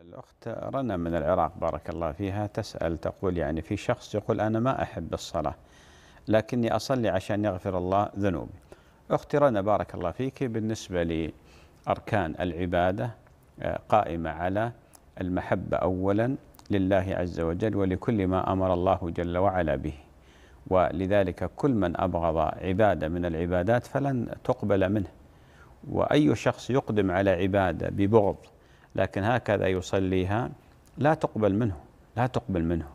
الأخت رنا من العراق بارك الله فيها تسأل تقول يعني في شخص يقول أنا ما أحب الصلاة لكني أصلي عشان يغفر الله ذنوبي أختي رنا بارك الله فيك بالنسبة لأركان العبادة آه، قائمة على المحبة أولا لله عز وجل ولكل ما أمر الله جل وعلا به ولذلك كل من أبغض عبادة من العبادات فلن تقبل منه وأي شخص يقدم على عبادة ببغض لكن هكذا يصليها لا تقبل منه لا تقبل منه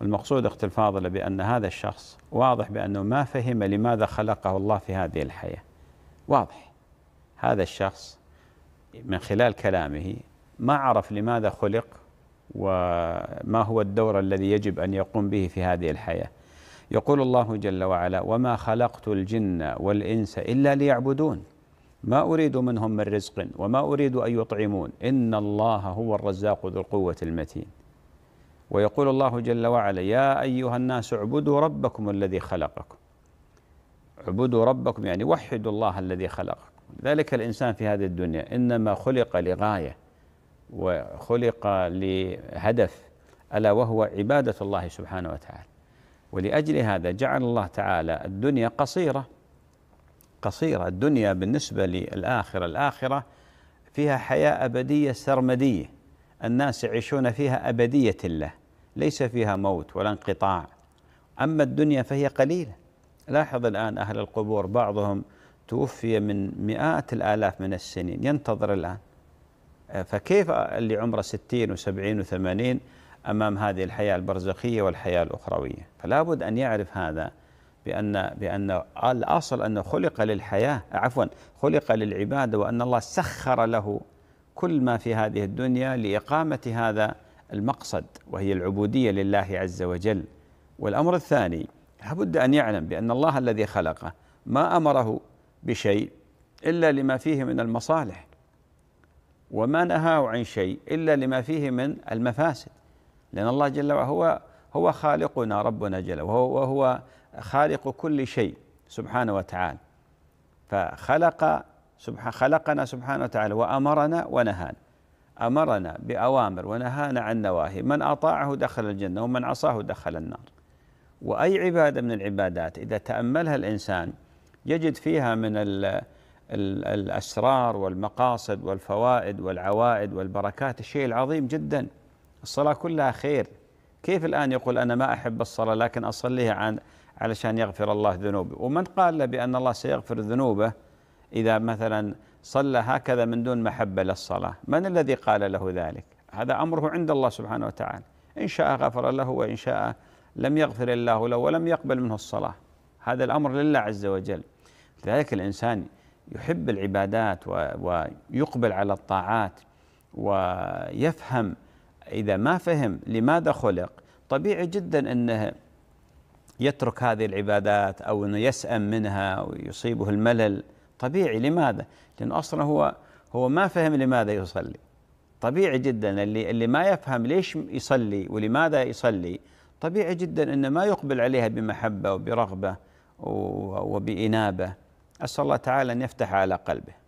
والمقصود أخت الفاضلة بأن هذا الشخص واضح بأنه ما فهم لماذا خلقه الله في هذه الحياة واضح هذا الشخص من خلال كلامه ما عرف لماذا خلق وما هو الدور الذي يجب أن يقوم به في هذه الحياة يقول الله جل وعلا وما خلقت الجن والإنس إلا ليعبدون ما أريد منهم من رزق وما أريد أن يطعمون إن الله هو الرزاق ذو القوة المتين ويقول الله جل وعلا يا أيها الناس اعبدوا ربكم الذي خلقكم اعبدوا ربكم يعني وحدوا الله الذي خلقكم ذلك الإنسان في هذه الدنيا إنما خلق لغاية وخلق لهدف ألا وهو عبادة الله سبحانه وتعالى ولأجل هذا جعل الله تعالى الدنيا قصيرة قصيرة الدنيا بالنسبة للآخرة الآخرة فيها حياة أبدية سرمدية الناس يعيشون فيها أبدية الله ليس فيها موت ولا انقطاع أما الدنيا فهي قليلة لاحظ الآن أهل القبور بعضهم توفي من مئات الآلاف من السنين ينتظر الآن فكيف اللي عمره ستين وسبعين وثمانين أمام هذه الحياة البرزخية والحياة الأخروية فلا بد أن يعرف هذا بأن بأن الأصل أنه خلق للحياة عفوا خلق للعبادة وأن الله سخر له كل ما في هذه الدنيا لإقامة هذا المقصد وهي العبودية لله عز وجل والأمر الثاني لابد أن يعلم بأن الله الذي خلقه ما أمره بشيء إلا لما فيه من المصالح وما نهاه عن شيء إلا لما فيه من المفاسد لأن الله جل وعلا هو هو خالقنا ربنا جل وهو, وهو خالق كل شيء سبحانه وتعالى فخلق خلقنا سبحانه وتعالى وأمرنا ونهانا أمرنا بأوامر ونهانا عن نواهي من أطاعه دخل الجنة ومن عصاه دخل النار وأي عبادة من العبادات إذا تأملها الإنسان يجد فيها من الـ الأسرار والمقاصد والفوائد والعوائد والبركات الشيء العظيم جدا الصلاة كلها خير كيف الآن يقول أنا ما أحب الصلاة لكن أصليها عن علشان يغفر الله ذنوبه ومن قال له بأن الله سيغفر ذنوبه إذا مثلا صلى هكذا من دون محبة للصلاة من الذي قال له ذلك هذا أمره عند الله سبحانه وتعالى إن شاء غفر له وإن شاء لم يغفر الله له ولم يقبل منه الصلاة هذا الأمر لله عز وجل لذلك الإنسان يحب العبادات ويقبل على الطاعات ويفهم إذا ما فهم لماذا خلق طبيعي جدا أنه يترك هذه العبادات أو أنه يسأم منها ويصيبه الملل طبيعي لماذا؟ لأنه أصلا هو هو ما فهم لماذا يصلي طبيعي جدا اللي اللي ما يفهم ليش يصلي ولماذا يصلي طبيعي جدا انه ما يقبل عليها بمحبه وبرغبه وبانابه اسال الله تعالى ان يفتح على قلبه